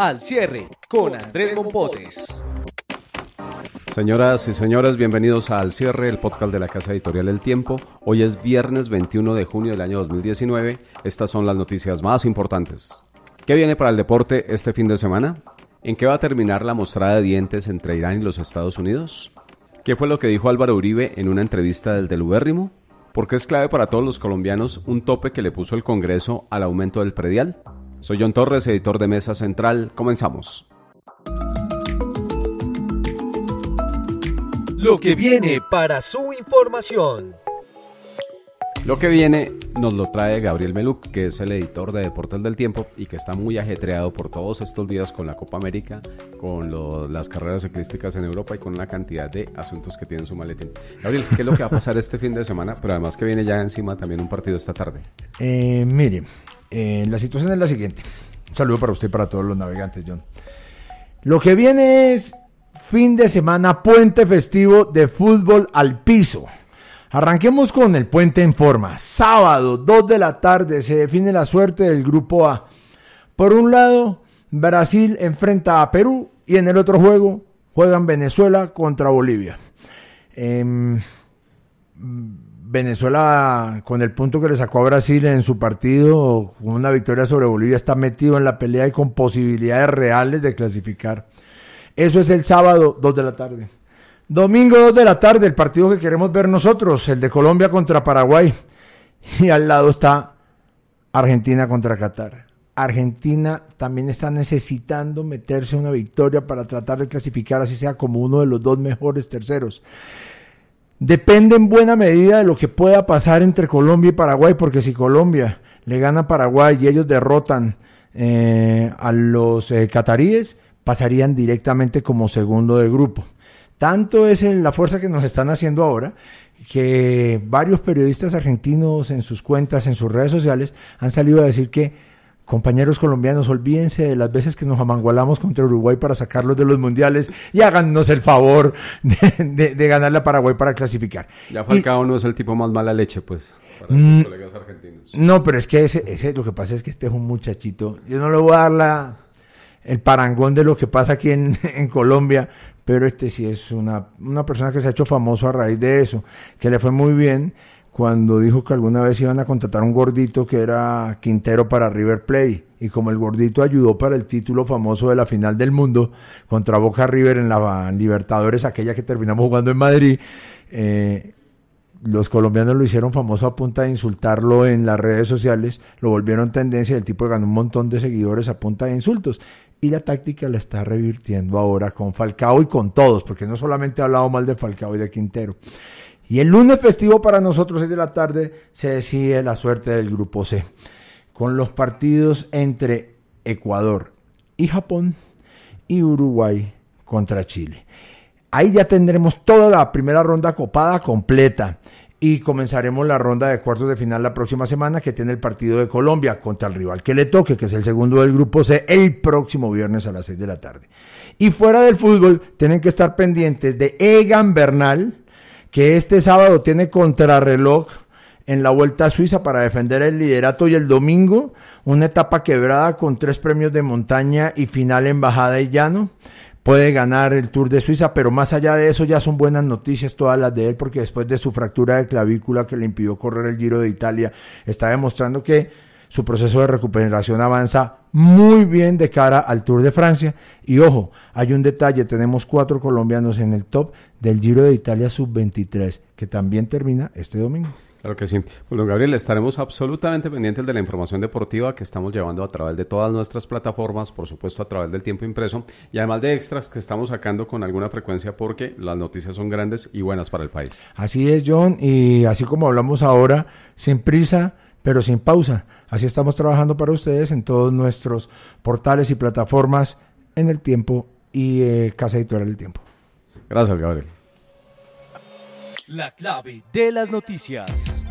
Al cierre con Andrés Mompotes. Señoras y señores, bienvenidos Al cierre, el podcast de la Casa Editorial El Tiempo. Hoy es viernes 21 de junio del año 2019. Estas son las noticias más importantes. ¿Qué viene para el deporte este fin de semana? ¿En qué va a terminar la mostrada de dientes entre Irán y los Estados Unidos? ¿Qué fue lo que dijo Álvaro Uribe en una entrevista del Delubérrimo? ¿Por qué es clave para todos los colombianos un tope que le puso el Congreso al aumento del predial? Soy John Torres, editor de Mesa Central. Comenzamos. Lo que viene para su información. Lo que viene nos lo trae Gabriel Meluc, que es el editor de Deportes del Tiempo y que está muy ajetreado por todos estos días con la Copa América, con las carreras ciclísticas en Europa y con la cantidad de asuntos que tiene en su maletín. Gabriel, ¿qué es lo que va a pasar este fin de semana? Pero además que viene ya encima también un partido esta tarde. Eh, mire, eh, la situación es la siguiente. Un saludo para usted y para todos los navegantes, John. Lo que viene es fin de semana puente festivo de fútbol al piso. Arranquemos con el puente en forma. Sábado, 2 de la tarde, se define la suerte del grupo A. Por un lado, Brasil enfrenta a Perú y en el otro juego juegan Venezuela contra Bolivia. Em, Venezuela, con el punto que le sacó a Brasil en su partido, con una victoria sobre Bolivia, está metido en la pelea y con posibilidades reales de clasificar. Eso es el sábado, 2 de la tarde. Domingo 2 de la tarde, el partido que queremos ver nosotros, el de Colombia contra Paraguay. Y al lado está Argentina contra Qatar. Argentina también está necesitando meterse una victoria para tratar de clasificar, así sea como uno de los dos mejores terceros depende en buena medida de lo que pueda pasar entre Colombia y Paraguay, porque si Colombia le gana a Paraguay y ellos derrotan eh, a los eh, cataríes, pasarían directamente como segundo de grupo. Tanto es la fuerza que nos están haciendo ahora que varios periodistas argentinos en sus cuentas, en sus redes sociales, han salido a decir que Compañeros colombianos, olvídense de las veces que nos amangualamos contra Uruguay para sacarlos de los mundiales y háganos el favor de, ganarle a Paraguay para clasificar. Ya Falcao no es el tipo más mala leche, pues, para mm, los colegas argentinos. No, pero es que ese, ese, lo que pasa es que este es un muchachito. Yo no le voy a dar la, el parangón de lo que pasa aquí en, en Colombia, pero este sí es una, una persona que se ha hecho famoso a raíz de eso, que le fue muy bien cuando dijo que alguna vez iban a contratar un gordito que era Quintero para River Plate. Y como el gordito ayudó para el título famoso de la final del mundo contra Boca River en la Libertadores, aquella que terminamos jugando en Madrid, eh, los colombianos lo hicieron famoso a punta de insultarlo en las redes sociales, lo volvieron tendencia, el tipo ganó un montón de seguidores a punta de insultos. Y la táctica la está revirtiendo ahora con Falcao y con todos, porque no solamente ha hablado mal de Falcao y de Quintero. Y el lunes festivo para nosotros, 6 de la tarde, se decide la suerte del grupo C, con los partidos entre Ecuador y Japón y Uruguay contra Chile. Ahí ya tendremos toda la primera ronda copada completa y comenzaremos la ronda de cuartos de final la próxima semana que tiene el partido de Colombia contra el rival que le toque, que es el segundo del grupo C, el próximo viernes a las 6 de la tarde. Y fuera del fútbol, tienen que estar pendientes de Egan Bernal, que este sábado tiene contrarreloj en la Vuelta a Suiza para defender el liderato y el domingo una etapa quebrada con tres premios de montaña y final en bajada y llano. Puede ganar el Tour de Suiza, pero más allá de eso ya son buenas noticias todas las de él porque después de su fractura de clavícula que le impidió correr el Giro de Italia, está demostrando que su proceso de recuperación avanza muy bien de cara al Tour de Francia. Y ojo, hay un detalle, tenemos cuatro colombianos en el top del Giro de Italia sub-23, que también termina este domingo. Claro que sí. Pues don Gabriel, estaremos absolutamente pendientes de la información deportiva que estamos llevando a través de todas nuestras plataformas, por supuesto a través del tiempo impreso y además de extras que estamos sacando con alguna frecuencia porque las noticias son grandes y buenas para el país. Así es, John, y así como hablamos ahora, sin prisa, pero sin pausa. Así estamos trabajando para ustedes en todos nuestros portales y plataformas en el tiempo y eh, Casa Editorial del Tiempo. Gracias, Gabriel. La clave de las noticias.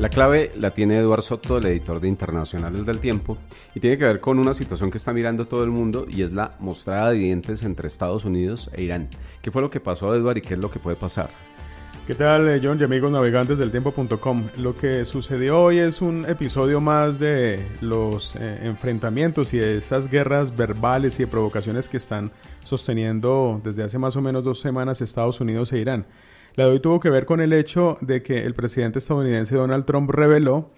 La clave la tiene Eduardo Soto, el editor de Internacionales del Tiempo, y tiene que ver con una situación que está mirando todo el mundo y es la mostrada de dientes entre Estados Unidos e Irán. ¿Qué fue lo que pasó, a Eduardo, y qué es lo que puede pasar? ¿Qué tal, eh, John y amigos navegantes del tiempo.com? Lo que sucedió hoy es un episodio más de los eh, enfrentamientos y de esas guerras verbales y de provocaciones que están sosteniendo desde hace más o menos dos semanas Estados Unidos e Irán. La de hoy tuvo que ver con el hecho de que el presidente estadounidense Donald Trump reveló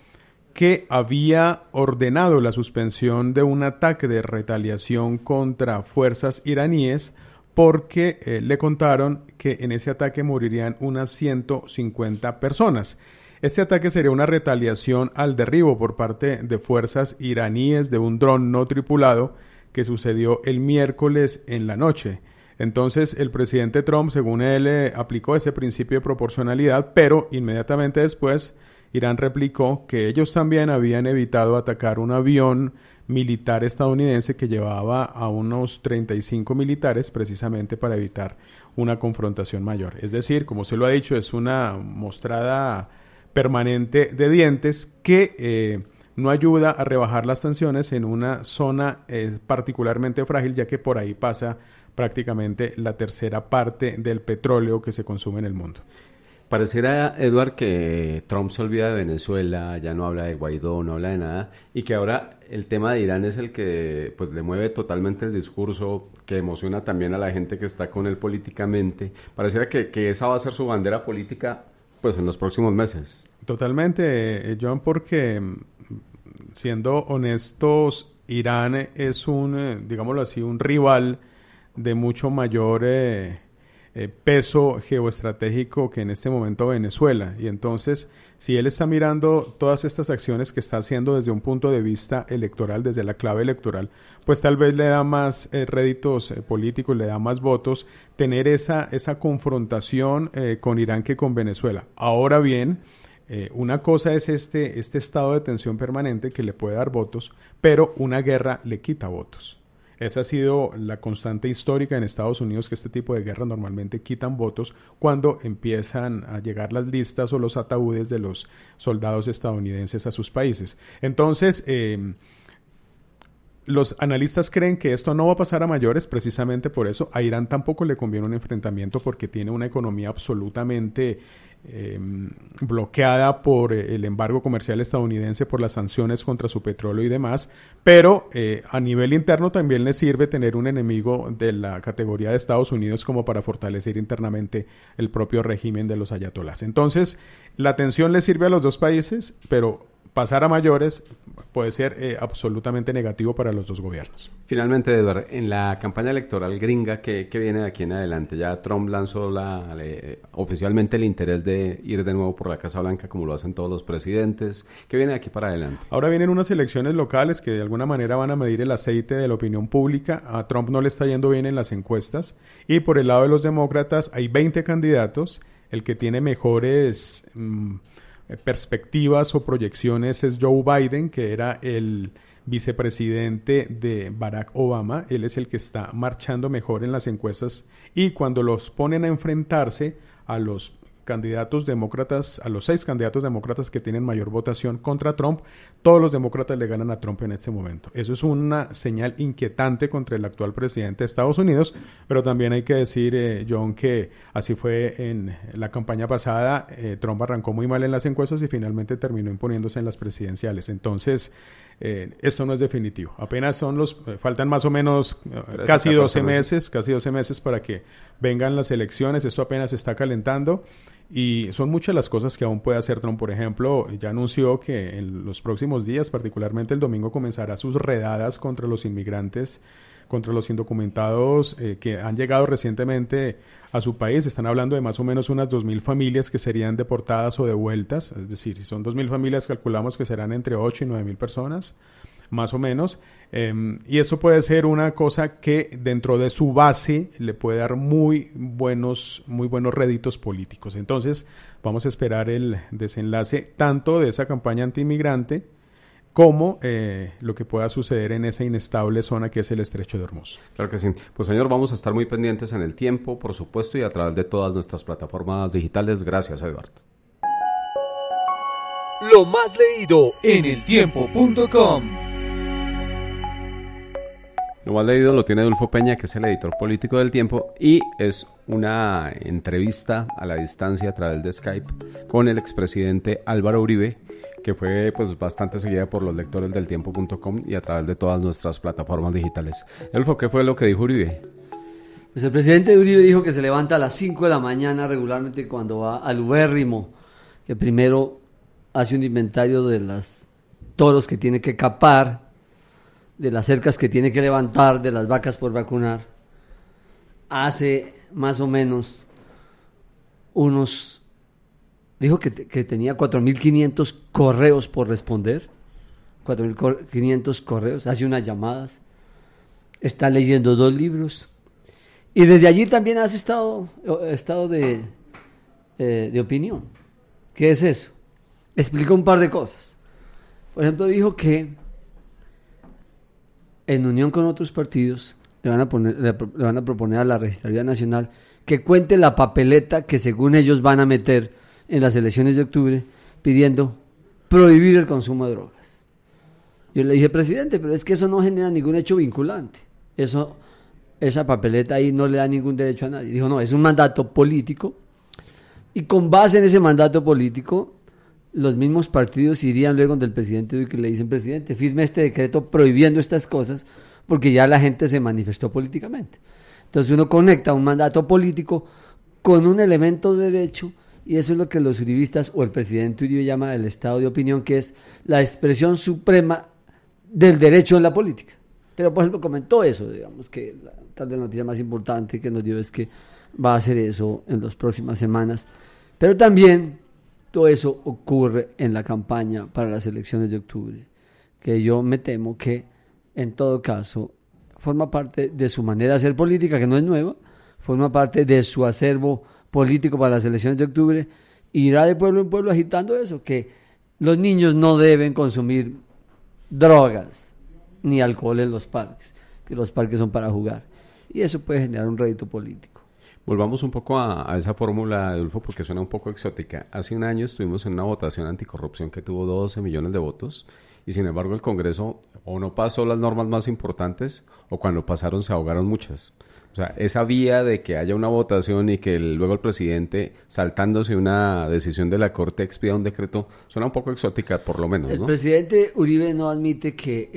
que había ordenado la suspensión de un ataque de retaliación contra fuerzas iraníes porque eh, le contaron que en ese ataque morirían unas 150 personas. Este ataque sería una retaliación al derribo por parte de fuerzas iraníes de un dron no tripulado que sucedió el miércoles en la noche. Entonces el presidente Trump, según él, eh, aplicó ese principio de proporcionalidad, pero inmediatamente después Irán replicó que ellos también habían evitado atacar un avión militar estadounidense que llevaba a unos 35 militares precisamente para evitar una confrontación mayor. Es decir, como se lo ha dicho, es una mostrada permanente de dientes que eh, no ayuda a rebajar las sanciones en una zona eh, particularmente frágil, ya que por ahí pasa prácticamente la tercera parte del petróleo que se consume en el mundo. Pareciera, Eduard, que Trump se olvida de Venezuela, ya no habla de Guaidó, no habla de nada, y que ahora el tema de Irán es el que pues le mueve totalmente el discurso, que emociona también a la gente que está con él políticamente. Pareciera que, esa va a ser su bandera política pues en los próximos meses. Totalmente, eh, John, porque mm, siendo honestos, Irán es un, eh, digámoslo así, un rival de mucho mayor... Eh, eh, peso geoestratégico que en este momento Venezuela. Y entonces, si él está mirando todas estas acciones que está haciendo desde un punto de vista electoral, desde la clave electoral, pues tal vez le da más eh, réditos eh, políticos, le da más votos tener esa, esa confrontación con Irán que con Venezuela. Ahora bien, una cosa es este, este estado de tensión permanente que le puede dar votos, pero una guerra le quita votos. Esa ha sido la constante histórica en Estados Unidos que este tipo de guerras normalmente quitan votos cuando empiezan a llegar las listas o los ataúdes de los soldados estadounidenses a sus países. Entonces, eh, los analistas creen que esto no va a pasar a mayores, precisamente por eso. A Irán tampoco le conviene un enfrentamiento porque tiene una economía absolutamente em, bloqueada por eh, el embargo comercial estadounidense, por las sanciones contra su petróleo y demás, pero eh, a nivel interno también le sirve tener un enemigo de la categoría de Estados Unidos como para fortalecer internamente el propio régimen de los ayatolás. Entonces, la tensión le sirve a los dos países, pero pasar a mayores puede ser eh, absolutamente negativo para los dos gobiernos. Finalmente, Edward, en la campaña electoral gringa que, viene de aquí en adelante, ya Trump lanzó la, oficialmente el interés de ir de nuevo por la Casa Blanca como lo hacen todos los presidentes. ¿Qué viene de aquí para adelante? Ahora vienen unas elecciones locales que de alguna manera van a medir el aceite de la opinión pública. A Trump no le está yendo bien en las encuestas. Y por el lado de los demócratas hay 20 candidatos. El que tiene mejores... Mm, eh, perspectivas o proyecciones es Joe Biden, que era el vicepresidente de Barack Obama. Él es el que está marchando mejor en las encuestas y cuando los ponen a enfrentarse a los candidatos demócratas, a los seis candidatos demócratas que tienen mayor votación contra Trump, todos los demócratas le ganan a Trump en este momento. Eso es una señal inquietante contra el actual presidente de Estados Unidos, pero también hay que decir, eh, John, que así fue en la campaña pasada. Eh, Trump arrancó muy mal en las encuestas y finalmente terminó imponiéndose en las presidenciales. Entonces, eh, esto no es definitivo. Apenas son los, faltan más o menos casi 12 meses, casi 12 meses para que vengan las elecciones. Esto apenas se está calentando y son muchas las cosas que aún puede hacer Trump. Por ejemplo, ya anunció que en los próximos días, particularmente el domingo, comenzará sus redadas contra los inmigrantes, contra los indocumentados eh, que han llegado recientemente a su país. Están hablando de más o menos unas 2.000 familias que serían deportadas o devueltas. Es decir, si son 2.000 familias, calculamos que serán entre 8 y 9.000 personas más o menos. Em, y eso puede ser una cosa que dentro de su base le puede dar muy buenos, muy buenos réditos políticos. Entonces, vamos a esperar el desenlace tanto de esa campaña anti-inmigrante como eh, lo que pueda suceder en esa inestable zona que es el estrecho de Hermoso. Claro que sí. Pues señor, vamos a estar muy pendientes en el tiempo, por supuesto, y a través de todas nuestras plataformas digitales. Gracias, Eduardo. Lo más leído en eltiempo.com. Lo más leído lo tiene Dulfo Peña, que es el editor político del tiempo, y es una entrevista a la distancia a través de Skype con el expresidente Álvaro Uribe, que fue pues bastante seguida por los lectores del tiempo.com y a través de todas nuestras plataformas digitales. Elfo, ¿qué fue lo que dijo Uribe? Pues el presidente Uribe dijo que se levanta a las 5 de la mañana regularmente cuando va al ubérrimo, que primero hace un inventario de los toros que tiene que capar, de las cercas que tiene que levantar de las vacas por vacunar, hace más o menos unos, dijo que, tenía 4.500 correos por responder, 4.500 correos, hace unas llamadas, está leyendo dos libros. Y desde allí también has estado, eh, estado de, eh, de opinión. ¿Qué es eso? Explicó un par de cosas. Por ejemplo, dijo que en unión con otros partidos, le van a, proponer a la Registraría Nacional que cuente la papeleta que según ellos van a meter en las elecciones de octubre pidiendo prohibir el consumo de drogas. Yo le dije, presidente, pero es que eso no genera ningún hecho vinculante. Eso, esa papeleta ahí no le da ningún derecho a nadie. Dijo, no, es un mandato político. Y con base en ese mandato político, los mismos partidos irían luego donde el presidente que le dicen, presidente, firme este decreto prohibiendo estas cosas, porque ya la gente se manifestó políticamente. Entonces uno conecta un mandato político con un elemento de derecho, y eso es lo que los uribistas o el presidente Uribe llama el estado de opinión, que es la expresión suprema del derecho en la política. Pero por ejemplo comentó eso, digamos que la, tal de la noticia más importante que nos dio es que va a hacer eso en las próximas semanas. Pero también todo eso ocurre en la campaña para las elecciones de octubre, que yo me temo que en todo caso forma parte de su manera de hacer política, que no es nueva, forma parte de su acervo político para las elecciones de octubre, irá de pueblo en pueblo agitando eso, que los niños no deben consumir drogas ni alcohol en los parques, que los parques son para jugar. Y eso puede generar un rédito político. Volvamos un poco a, esa fórmula, Adolfo, porque suena un poco exótica. Hace un año estuvimos en una votación anticorrupción que tuvo 12 millones de votos y sin embargo el Congreso o no pasó las normas más importantes o cuando pasaron se ahogaron muchas. O sea, esa vía de que haya una votación y que luego el presidente, saltándose una decisión de la Corte, expida un decreto, suena un poco exótica, por lo menos. ¿no? El presidente Uribe no admite que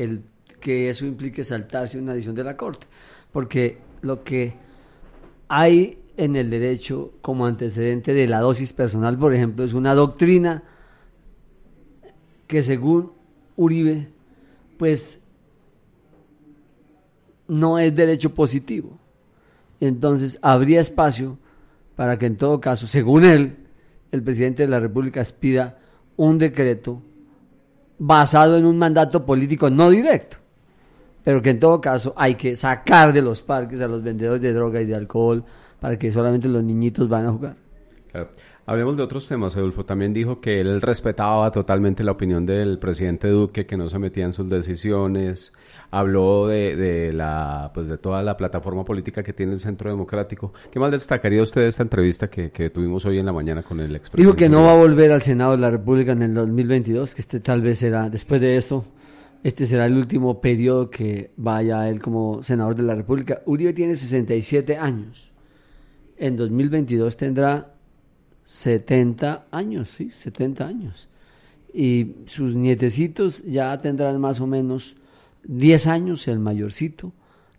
eso implique saltarse una decisión de la Corte, porque lo que hay en el derecho como antecedente de la dosis personal, por ejemplo, es una doctrina que según Uribe, pues no es derecho positivo. Entonces habría espacio para que en todo caso, según él, el presidente de la República expida un decreto basado en un mandato político no directo, pero que en todo caso hay que sacar de los parques a los vendedores de droga y de alcohol, para que solamente los niñitos van a jugar. Hablemos de otros temas, Edulfo, También dijo que él respetaba totalmente la opinión del presidente Duque, que no se metía en sus decisiones. Habló de, la, pues de toda la plataforma política que tiene el Centro Democrático. ¿Qué más destacaría usted de esta entrevista que, que tuvimos hoy en la mañana con el expresidente? Dijo que no va a volver al Senado de la República en el 2022, que este tal vez será, después de eso, este será el último periodo que vaya él como senador de la República. Uribe tiene 67 años en 2022 tendrá 70 años, sí, 70 años. Y sus nietecitos ya tendrán más o menos 10 años, el mayorcito,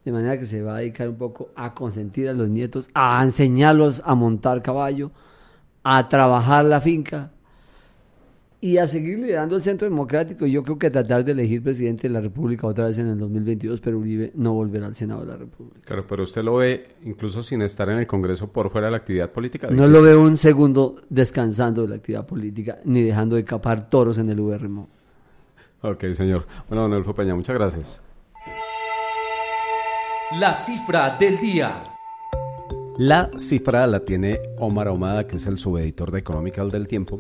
de manera que se va a dedicar un poco a consentir a los nietos, a enseñarlos a montar caballo, a trabajar la finca, y a seguir liderando el Centro Democrático. Yo creo que tratar de elegir presidente de la República otra vez en el 2022, pero Uribe no volverá al Senado de la República. Claro, pero usted lo ve incluso sin estar en el Congreso por fuera de la actividad política. No lo veo un segundo descansando de la actividad política ni dejando de capar toros en el URMO. Ok, señor. Bueno, don Elfo Peña, muchas gracias. La cifra del día. La cifra la tiene Omar Ahumada, que es el subeditor de Económica del Tiempo,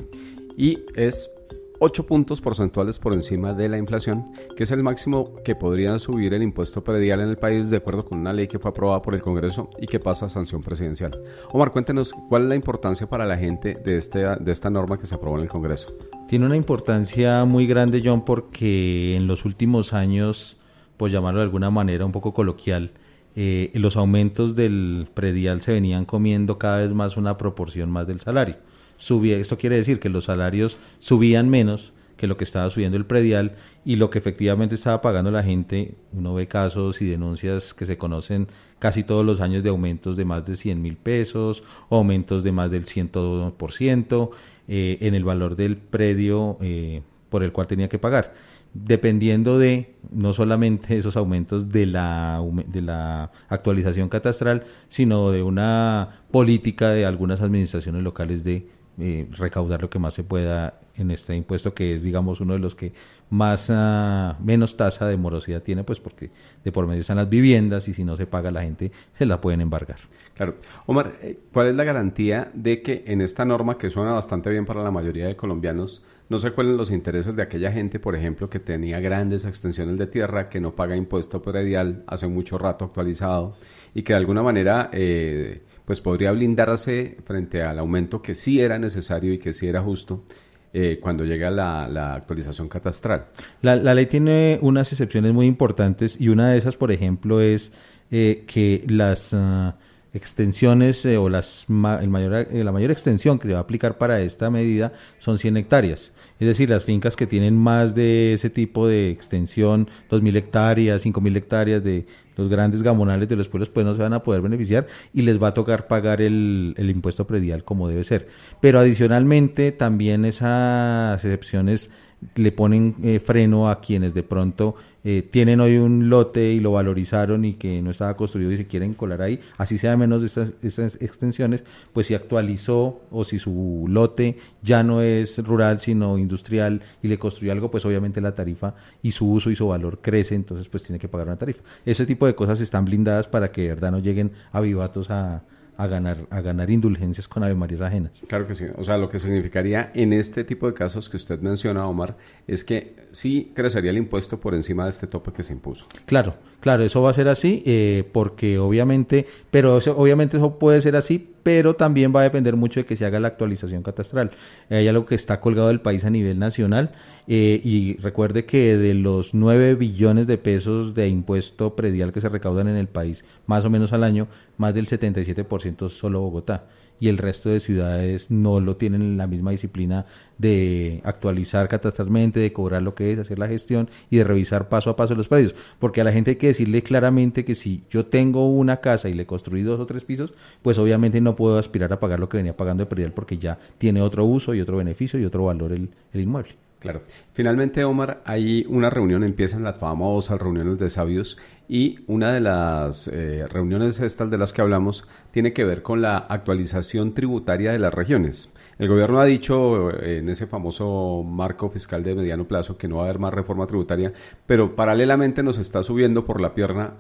y es 8 puntos porcentuales por encima de la inflación, que es el máximo que podría subir el impuesto predial en el país de acuerdo con una ley que fue aprobada por el Congreso y que pasa a sanción presidencial. Omar, cuéntenos cuál es la importancia para la gente de, este, de esta norma que se aprobó en el Congreso. Tiene una importancia muy grande, John, porque en los últimos años, pues llamarlo de alguna manera un poco coloquial, eh, los aumentos del predial se venían comiendo cada vez más una proporción más del salario esto quiere decir que los salarios subían menos que lo que estaba subiendo el predial y lo que efectivamente estaba pagando la gente, uno ve casos y denuncias que se conocen casi todos los años de aumentos de más de 100 mil pesos, aumentos de más del 102% ciento eh, en el valor del predio eh, por el cual tenía que pagar dependiendo de no solamente esos aumentos de la, de la actualización catastral, sino de una política de algunas administraciones locales de recaudar lo que más se pueda en este impuesto que es digamos uno de los que más ah, menos tasa de morosidad tiene pues porque de por medio están las viviendas y si no se paga la gente se la pueden embargar. Claro. Omar, eh, ¿cuál es la garantía de que en esta norma que suena bastante bien para la mayoría de colombianos no se cuelen los intereses de aquella gente, por ejemplo, que tenía grandes extensiones de tierra, que no paga impuesto predial hace mucho rato actualizado y que de alguna manera eh, pues podría blindarse frente al aumento que sí era necesario y que sí era justo eh, cuando llega la, actualización catastral. La, ley tiene unas excepciones muy importantes y una de esas, por ejemplo, es eh, que las... Ah, extensiones eh, o las, el mayor, eh, la mayor extensión que se va a aplicar para esta medida son 100 hectáreas. Es decir, las fincas que tienen más de ese tipo de extensión, 2.000 hectáreas, 5.000 hectáreas de los grandes gamonales de los pueblos, pues no se van a poder beneficiar y les va a tocar pagar el, el impuesto predial como debe ser. Pero adicionalmente también esas excepciones le ponen eh, freno a quienes de pronto eh, tienen hoy un lote y lo valorizaron y que no estaba construido y se quieren colar ahí, así sea menos de estas, extensiones, pues si actualizó o si su lote ya no es rural sino industrial y le construyó algo, pues obviamente la tarifa y su uso y su valor crece, entonces pues tiene que pagar una tarifa. Ese tipo de cosas están blindadas para que de verdad no lleguen a vivatos a, a ganar, a ganar indulgencias con avemarías ajenas. Claro que sí. O sea, lo que significaría en este tipo de casos que usted menciona, Omar, es que sí crecería el impuesto por encima de este tope que se impuso. Claro, claro, eso va a ser así, eh, porque obviamente, pero obviamente eso puede ser así pero también va a depender mucho de que se haga la actualización catastral. Hay algo que está colgado del país a nivel nacional eh, y recuerde que de los 9 billones de pesos de impuesto predial que se recaudan en el país, más o menos al año, más del 77% es solo Bogotá y el resto de ciudades no lo tienen en la misma disciplina de actualizar catastralmente, de cobrar lo que es, hacer la gestión y de revisar paso a paso los predios. Porque a la gente hay que decirle claramente que si yo tengo una casa y le construí dos o tres pisos, pues obviamente no puedo aspirar a pagar lo que venía pagando el predial porque ya tiene otro uso y otro beneficio y otro valor el inmueble. Claro. Finalmente, Omar, hay una reunión, empiezan las famosas reuniones de sabios y una de las eh, reuniones estas de las que hablamos tiene que ver con la actualización tributaria de las regiones. El gobierno ha dicho eh, en ese famoso marco fiscal de mediano plazo que no va a haber más reforma tributaria, pero paralelamente nos está subiendo por la pierna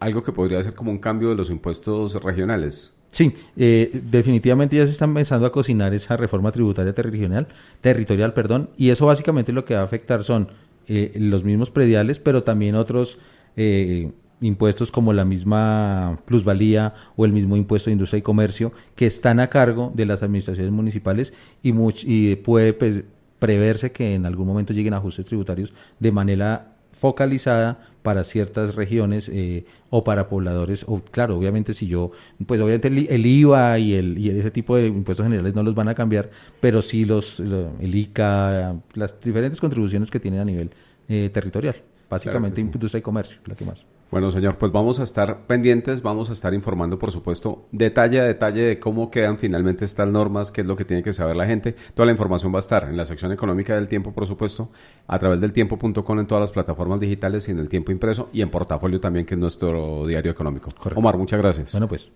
algo que podría ser como un cambio de los impuestos regionales. Sí, eh, definitivamente ya se están pensando a cocinar esa reforma tributaria territorial, territorial, perdón, y eso básicamente lo que va a afectar son eh, los mismos prediales, pero también otros eh, impuestos como la misma plusvalía o el mismo impuesto de industria y comercio que están a cargo de las administraciones municipales y, puede pues, preverse que en algún momento lleguen ajustes tributarios de manera focalizada para ciertas regiones eh, o para pobladores. O, claro, obviamente si yo, pues obviamente el, IVA y, el, y ese tipo de impuestos generales no los van a cambiar, pero sí los, el ICA, las diferentes contribuciones que tienen a nivel eh, territorial. Básicamente impuestos industria y comercio, la que más. Bueno, señor, pues vamos a estar pendientes, vamos a estar informando, por supuesto, detalle a detalle de cómo quedan finalmente estas normas, qué es lo que tiene que saber la gente. Toda la información va a estar en la sección económica del tiempo, por supuesto, a través del tiempo.com en todas las plataformas digitales y en el tiempo impreso y en portafolio también, que es nuestro diario económico. Omar, muchas gracias. Bueno, pues.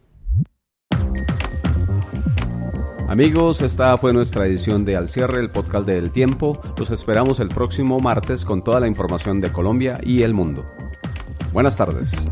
Amigos, esta fue nuestra edición de Al cierre, el podcast del tiempo. Los esperamos el próximo martes con toda la información de Colombia y el mundo. Buenas tardes.